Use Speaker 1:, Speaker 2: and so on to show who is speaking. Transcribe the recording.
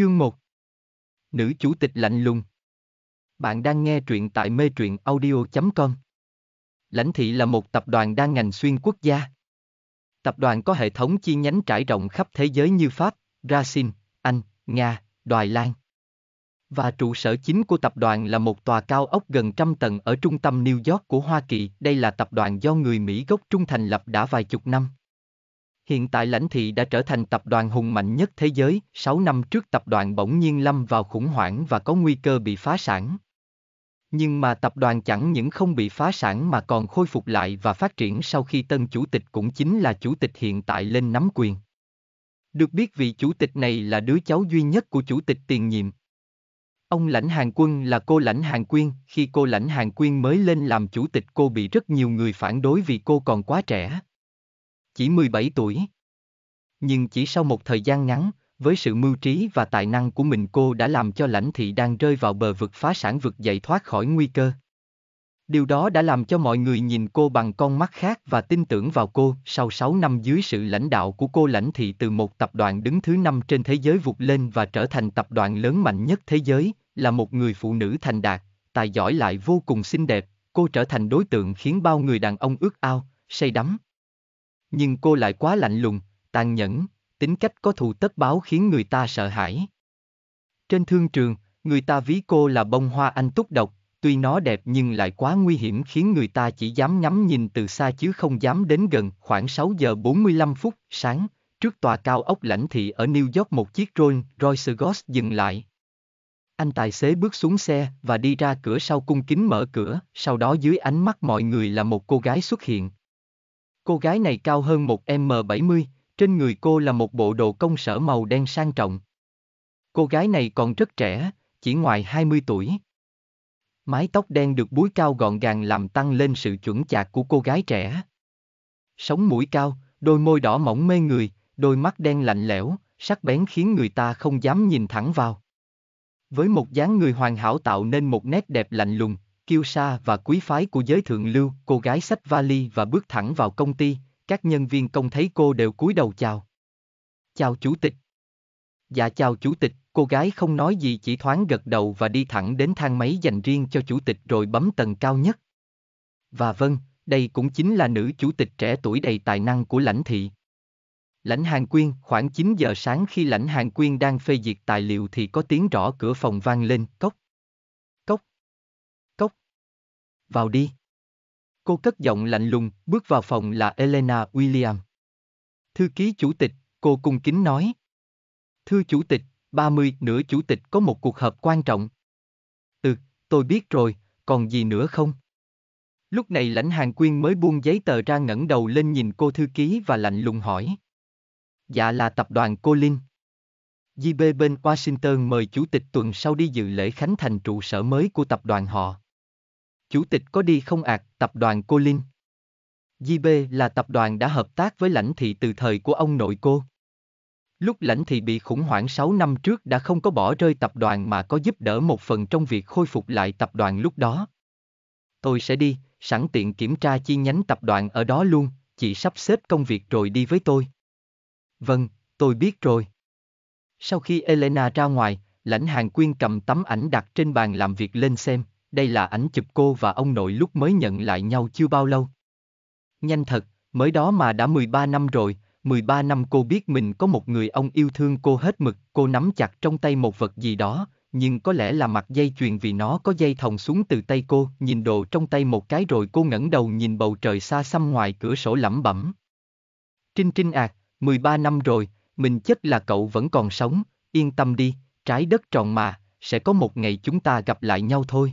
Speaker 1: Chương 1 Nữ chủ tịch lạnh lùng Bạn đang nghe truyện tại mê truyện audio.com Lãnh thị là một tập đoàn đa ngành xuyên quốc gia. Tập đoàn có hệ thống chi nhánh trải rộng khắp thế giới như Pháp, Brazil, Anh, Nga, Đài Loan. Và trụ sở chính của tập đoàn là một tòa cao ốc gần trăm tầng ở trung tâm New York của Hoa Kỳ. Đây là tập đoàn do người Mỹ gốc trung thành lập đã vài chục năm. Hiện tại lãnh thị đã trở thành tập đoàn hùng mạnh nhất thế giới, 6 năm trước tập đoàn bỗng nhiên lâm vào khủng hoảng và có nguy cơ bị phá sản. Nhưng mà tập đoàn chẳng những không bị phá sản mà còn khôi phục lại và phát triển sau khi tân chủ tịch cũng chính là chủ tịch hiện tại lên nắm quyền. Được biết vị chủ tịch này là đứa cháu duy nhất của chủ tịch tiền nhiệm. Ông Lãnh Hàng Quân là cô Lãnh Hàng Quyên, khi cô Lãnh Hàng Quyên mới lên làm chủ tịch cô bị rất nhiều người phản đối vì cô còn quá trẻ chỉ 17 tuổi. Nhưng chỉ sau một thời gian ngắn, với sự mưu trí và tài năng của mình cô đã làm cho lãnh thị đang rơi vào bờ vực phá sản vực dậy thoát khỏi nguy cơ. Điều đó đã làm cho mọi người nhìn cô bằng con mắt khác và tin tưởng vào cô. Sau 6 năm dưới sự lãnh đạo của cô lãnh thị từ một tập đoàn đứng thứ năm trên thế giới vụt lên và trở thành tập đoàn lớn mạnh nhất thế giới, là một người phụ nữ thành đạt, tài giỏi lại vô cùng xinh đẹp, cô trở thành đối tượng khiến bao người đàn ông ước ao, say đắm nhưng cô lại quá lạnh lùng, tàn nhẫn, tính cách có thù tất báo khiến người ta sợ hãi. Trên thương trường, người ta ví cô là bông hoa anh túc độc, tuy nó đẹp nhưng lại quá nguy hiểm khiến người ta chỉ dám ngắm nhìn từ xa chứ không dám đến gần. Khoảng 6 giờ 45 phút sáng, trước tòa cao ốc lãnh thị ở New York một chiếc Rolls Royce Ghost dừng lại. Anh tài xế bước xuống xe và đi ra cửa sau cung kính mở cửa, sau đó dưới ánh mắt mọi người là một cô gái xuất hiện, Cô gái này cao hơn 1m70, trên người cô là một bộ đồ công sở màu đen sang trọng. Cô gái này còn rất trẻ, chỉ ngoài 20 tuổi. Mái tóc đen được búi cao gọn gàng làm tăng lên sự chuẩn chạc của cô gái trẻ. Sống mũi cao, đôi môi đỏ mỏng mê người, đôi mắt đen lạnh lẽo, sắc bén khiến người ta không dám nhìn thẳng vào. Với một dáng người hoàn hảo tạo nên một nét đẹp lạnh lùng, kiêu sa và quý phái của giới thượng lưu, cô gái xách vali và bước thẳng vào công ty, các nhân viên công thấy cô đều cúi đầu chào. Chào chủ tịch. Dạ chào chủ tịch, cô gái không nói gì chỉ thoáng gật đầu và đi thẳng đến thang máy dành riêng cho chủ tịch rồi bấm tầng cao nhất. Và vâng, đây cũng chính là nữ chủ tịch trẻ tuổi đầy tài năng của lãnh thị. Lãnh Hàng Quyên, khoảng 9 giờ sáng khi Lãnh Hàng Quyên đang phê duyệt tài liệu thì có tiếng rõ cửa phòng vang lên, cốc vào đi. Cô cất giọng lạnh lùng, bước vào phòng là Elena William. Thư ký chủ tịch, cô cung kính nói. Thưa chủ tịch, 30 nữa chủ tịch có một cuộc họp quan trọng. Ừ, tôi biết rồi, còn gì nữa không? Lúc này lãnh hàng quyên mới buông giấy tờ ra ngẩng đầu lên nhìn cô thư ký và lạnh lùng hỏi. Dạ là tập đoàn Cô Linh. JB bên Washington mời chủ tịch tuần sau đi dự lễ khánh thành trụ sở mới của tập đoàn họ. Chủ tịch có đi không ạc, tập đoàn cô Linh. JB là tập đoàn đã hợp tác với lãnh thị từ thời của ông nội cô. Lúc lãnh thị bị khủng hoảng 6 năm trước đã không có bỏ rơi tập đoàn mà có giúp đỡ một phần trong việc khôi phục lại tập đoàn lúc đó. Tôi sẽ đi, sẵn tiện kiểm tra chi nhánh tập đoàn ở đó luôn, chị sắp xếp công việc rồi đi với tôi. Vâng, tôi biết rồi. Sau khi Elena ra ngoài, lãnh hàng quyên cầm tấm ảnh đặt trên bàn làm việc lên xem, đây là ảnh chụp cô và ông nội lúc mới nhận lại nhau chưa bao lâu. Nhanh thật, mới đó mà đã 13 năm rồi, 13 năm cô biết mình có một người ông yêu thương cô hết mực, cô nắm chặt trong tay một vật gì đó, nhưng có lẽ là mặt dây chuyền vì nó có dây thòng xuống từ tay cô, nhìn đồ trong tay một cái rồi cô ngẩng đầu nhìn bầu trời xa xăm ngoài cửa sổ lẩm bẩm. Trinh Trinh à, 13 năm rồi, mình chết là cậu vẫn còn sống, yên tâm đi, trái đất tròn mà, sẽ có một ngày chúng ta gặp lại nhau thôi.